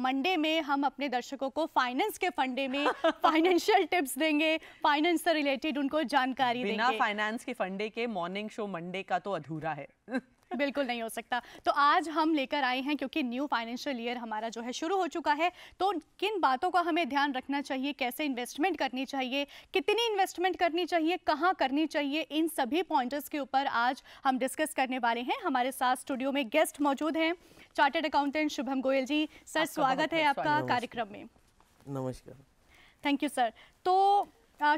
Monday में हम अपने दर्शकों को फाइनेंस के फंडे में फाइनेंशियल टिप्स देंगे फाइनेंस से रिलेटेड उनको जानकारी बिना फाइनेंस के फंडे के मॉर्निंग शो मंडे का तो अधूरा है बिल्कुल नहीं हो सकता तो आज हम लेकर आए हैं क्योंकि न्यू फाइनेंशियल ईयर हमारा जो है शुरू हो चुका है तो किन बातों का हमें ध्यान रखना चाहिए कैसे इन्वेस्टमेंट करनी चाहिए कितनी इन्वेस्टमेंट करनी चाहिए कहाँ करनी चाहिए इन सभी पॉइंट्स के ऊपर आज हम डिस्कस करने वाले हैं हमारे साथ स्टूडियो में गेस्ट मौजूद हैं chartered accountant Shubham Goyal ji sir स्वागत है आपका कार्यक्रम में नमस्कार थैंक यू सर तो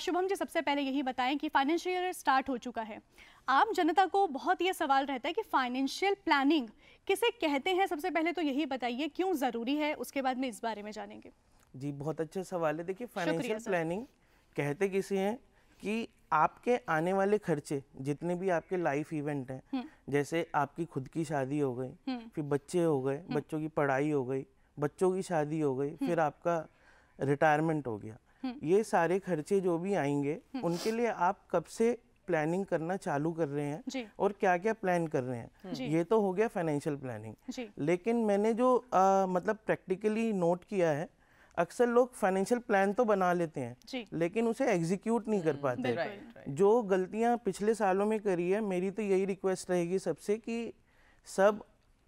शुभम जी सबसे पहले यही बताएं कि फाइनेंशियल ईयर स्टार्ट हो चुका है आम जनता को बहुत ये सवाल रहता है कि फाइनेंशियल प्लानिंग किसे कहते हैं सबसे पहले तो यही बताइए क्यों ज़रूरी है उसके बाद में इस बारे में जानेंगे जी बहुत अच्छा सवाल है देखिए फाइनेंशियल प्लानिंग कहते किसे हैं कि आपके आने वाले खर्चे जितने भी आपके लाइफ इवेंट हैं हम्म। जैसे आपकी खुद की शादी हो गई हम्म। फिर बच्चे हो गए हम्म। बच्चों की पढ़ाई हो गई बच्चों की शादी हो गई फिर आपका रिटायरमेंट हो गया ये सारे खर्चे जो भी आएंगे उनके लिए आप कब से प्लानिंग करना चालू कर रहे हैं और क्या क्या प्लान कर रहे हैं ये तो हो गया फाइनेंशियल प्लानिंग लेकिन मैंने जो आ, मतलब प्रैक्टिकली नोट किया है अक्सर लोग फाइनेंशियल प्लान तो बना लेते हैं लेकिन उसे एग्जीक्यूट नहीं कर हम्म, पाते जो गलतियां पिछले सालों में करी है मेरी तो यही रिक्वेस्ट रहेगी सबसे कि सब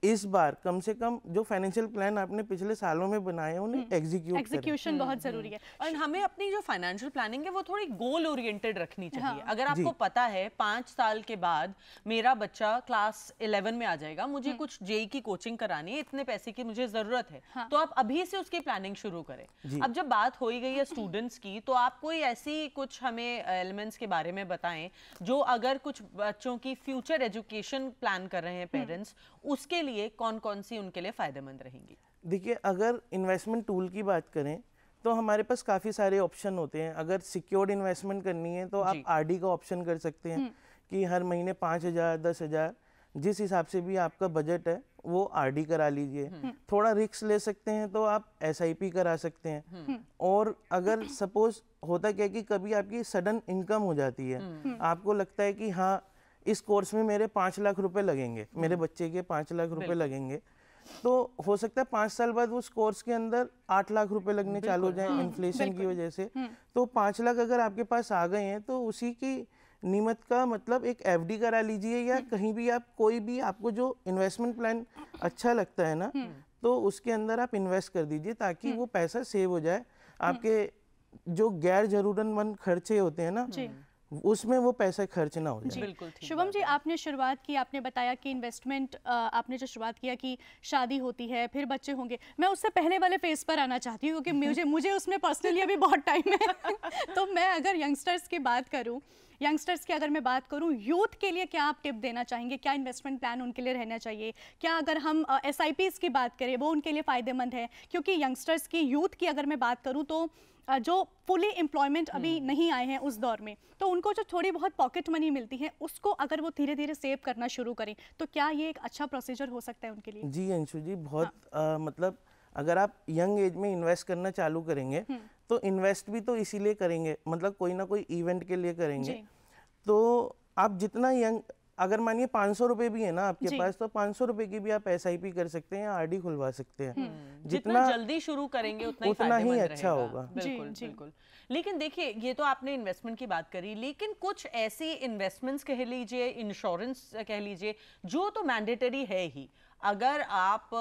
इस बार कम से कम जो फाइनेंशियल प्लान आपने पिछले सालों में बनाए उन्हें एग्जीक्यूट हम्म। एग्जीक्यूशन बहुत हम्म। जरूरी है और हमें अपनी जो फाइनेंशियल प्लानिंग है वो थोड़ी गोल ओरिएंटेड रखनी चाहिए हाँ। अगर आपको पता है पांच साल के बाद मेरा बच्चा क्लास इलेवन में आ जाएगा मुझे हम्म। कुछ जेई e की कोचिंग करानी है इतने पैसे की मुझे जरूरत है हाँ। तो आप अभी से उसकी प्लानिंग शुरू करें अब जब बात हो गई है स्टूडेंट्स की तो आप कोई ऐसी कुछ हमें एलिमेंट्स के बारे में बताएं जो अगर कुछ बच्चों की फ्यूचर एजुकेशन प्लान कर रहे हैं पेरेंट्स उसके लिए लिए कौन कौन सी उनके लिए फ़ायदेमंद रहेंगी देखिए अगर इन्वेस्टमेंट टूल की बात करें तो हमारे पास काफ़ी सारे ऑप्शन होते हैं अगर सिक्योर्ड इन्वेस्टमेंट करनी है तो आप आर का ऑप्शन कर सकते हैं हम्म। कि हर महीने पाँच हज़ार दस हज़ार जिस हिसाब से भी आपका बजट है वो आरडी करा लीजिए हम्म। थोड़ा रिक्स ले सकते हैं तो आप एसआईपी करा सकते हैं हम्म। और अगर सपोज होता क्या कि कभी आपकी सडन इनकम हो जाती है आपको लगता है कि हाँ इस कोर्स में मेरे पाँच लाख रुपए लगेंगे मेरे हम्म। बच्चे के पाँच लाख रुपए लगेंगे तो हो सकता है पाँच साल बाद उस कोर्स के अंदर आठ लाख रुपए लगने चालू हो जाए इन्फ्लेशन हम्म, की वजह से हम्म। तो पाँच लाख अगर आपके पास आ गए हैं तो उसी की नियमत का मतलब एक एफडी करा लीजिए या कहीं भी आप कोई भी आपको जो इन्वेस्टमेंट प्लान अच्छा लगता है ना तो उसके अंदर आप इन्वेस्ट कर दीजिए ताकि वो पैसा सेव हो जाए आपके जो गैर जरूरतमंद खर्चे होते हैं ना उसमें वो पैसा खर्च ना हो जाए शुभम जी आपने शुरुआत की आपने बताया कि इन्वेस्टमेंट आपने जो शुरुआत किया कि शादी होती है फिर बच्चे होंगे मैं उससे पहले वाले फेज पर आना चाहती हूँ क्योंकि मुझे मुझे उसमें पर्सनली अभी बहुत टाइम है तो मैं अगर यंगस्टर्स की बात करूँ यंगस्टर्स की अगर मैं बात करूं यूथ के लिए क्या आप टिप देना चाहेंगे क्या इन्वेस्टमेंट प्लान उनके लिए रहना चाहिए क्या अगर हम एस uh, की बात करें वो उनके लिए फ़ायदेमंद है क्योंकि यंगस्टर्स की यूथ की अगर मैं बात करूँ तो जो फुली एम्प्लॉयमेंट अभी हम्म। नहीं आए हैं उस दौर में तो उनको जो थोड़ी बहुत पॉकेट मनी मिलती है उसको अगर वो धीरे धीरे सेव करना शुरू करें तो क्या ये एक अच्छा प्रोसीजर हो सकता है उनके लिए जी अंशु जी बहुत हाँ। आ, मतलब अगर आप यंग एज में इन्वेस्ट करना चालू करेंगे हम्म। तो इन्वेस्ट भी तो इसीलिए करेंगे मतलब कोई ना कोई इवेंट के लिए करेंगे तो आप जितना यंग अगर मानिए पाँच सौ रुपए भी है ना आपके पास तो पाँच सौ रुपए की भी आप एस कर सकते हैं या आर खुलवा सकते हैं हम्म। जितना, जितना जल्दी शुरू करेंगे उतना, उतना ही, अच्छा होगा बिल्कुल बिल्कुल लेकिन देखिए ये तो आपने इन्वेस्टमेंट की बात करी लेकिन कुछ ऐसी इन्वेस्टमेंट्स कह लीजिए इंश्योरेंस कह लीजिए जो तो मैंडेटरी है ही अगर आप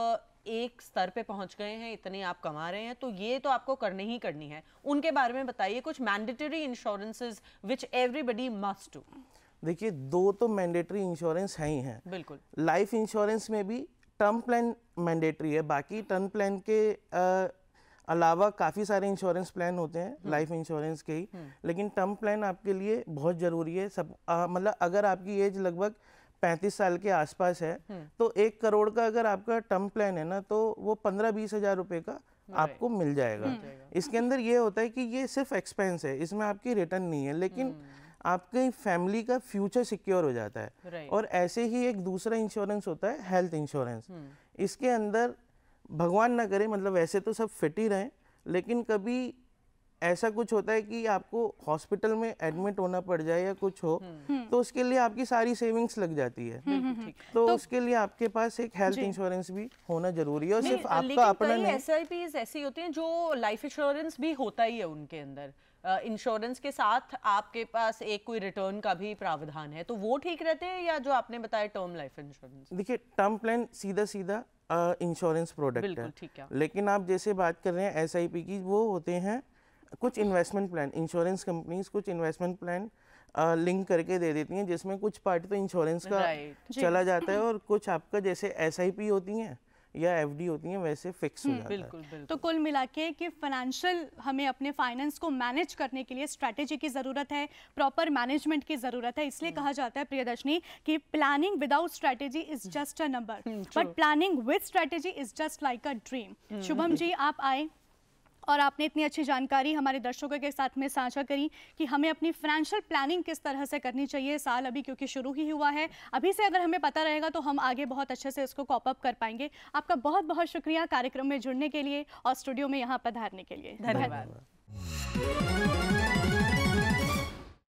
एक स्तर पे पहुंच गए हैं इतने आप कमा रहे हैं तो ये तो आपको करने ही करनी है उनके बारे में बताइए कुछ mandatory insurances which everybody must do देखिए दो तो मैंडेटरी इंश्योरेंस है ही हैं बिल्कुल लाइफ इंश्योरेंस में भी टर्म प्लान मैंडेटरी है बाकी टर्म प्लान के आ, अलावा काफ़ी सारे इंश्योरेंस प्लान होते हैं लाइफ हम्म। इंश्योरेंस के ही हम्म। लेकिन टर्म प्लान आपके लिए बहुत ज़रूरी है सब मतलब अगर आपकी एज लगभग पैंतीस साल के आसपास है हम्म। तो एक करोड़ का अगर आपका टर्म प्लान है ना तो वो पंद्रह बीस हज़ार रुपये का आपको मिल जाएगा इसके अंदर ये होता है कि ये सिर्फ एक्सपेंस है इसमें आपकी रिटर्न नहीं है लेकिन आपके फैमिली का फ्यूचर सिक्योर हो जाता है right. और ऐसे ही एक दूसरा इंश्योरेंस होता है हेल्थ इंश्योरेंस hmm. इसके अंदर भगवान ना करे मतलब वैसे तो सब फिट ही रहें लेकिन कभी ऐसा कुछ होता है कि आपको हॉस्पिटल में एडमिट होना पड़ जाए या कुछ हो हम्म। हम्म। तो उसके लिए आपकी सारी सेविंग्स लग जाती हम्म, है तो, तो उसके लिए आपके पास एक हेल्थ इंश्योरेंस भी होना जरूरी है और सिर्फ आपका अपना नहीं ऐसी होती है जो लाइफ इंश्योरेंस भी होता ही है उनके अंदर इंश्योरेंस के साथ आपके पास एक कोई रिटर्न का भी प्रावधान है तो वो ठीक रहते हैं या जो आपने बताया टर्म लाइफ इंश्योरेंस देखिए टर्म प्लान सीधा सीधा इंश्योरेंस प्रोडक्ट है ठीक है लेकिन आप जैसे बात कर रहे हैं एस की वो होते हैं कुछ इन्वेस्टमेंट प्लान इंश्योरेंस कंपनीज कुछ इन्वेस्टमेंट प्लान लिंक करके दे देती हैं जिसमें कुछ पार्ट तो इंश्योरेंस का चला जाता है और कुछ आपका जैसे एस होती हैं या एफडी होती हम्म, है वैसे फिक्स हो जाता बिल्कुल, है बिल्कुल। तो कुल मिला के कि फाइनेंशियल हमें अपने फाइनेंस को मैनेज करने के लिए स्ट्रैटेजी की ज़रूरत है प्रॉपर मैनेजमेंट की ज़रूरत है इसलिए कहा जाता है प्रियदर्शनी कि planning without strategy is just a number but planning with strategy is just like a dream Shubham ji आप आए और आपने इतनी अच्छी जानकारी हमारे दर्शकों के साथ में साझा करी कि हमें अपनी फाइनेंशियल प्लानिंग किस तरह से करनी चाहिए साल अभी क्योंकि शुरू ही हुआ है अभी से अगर हमें पता रहेगा तो हम आगे बहुत अच्छे से इसको कॉपअप कर पाएंगे आपका बहुत बहुत शुक्रिया कार्यक्रम में जुड़ने के लिए और स्टूडियो में यहाँ पधारने के लिए धन्यवाद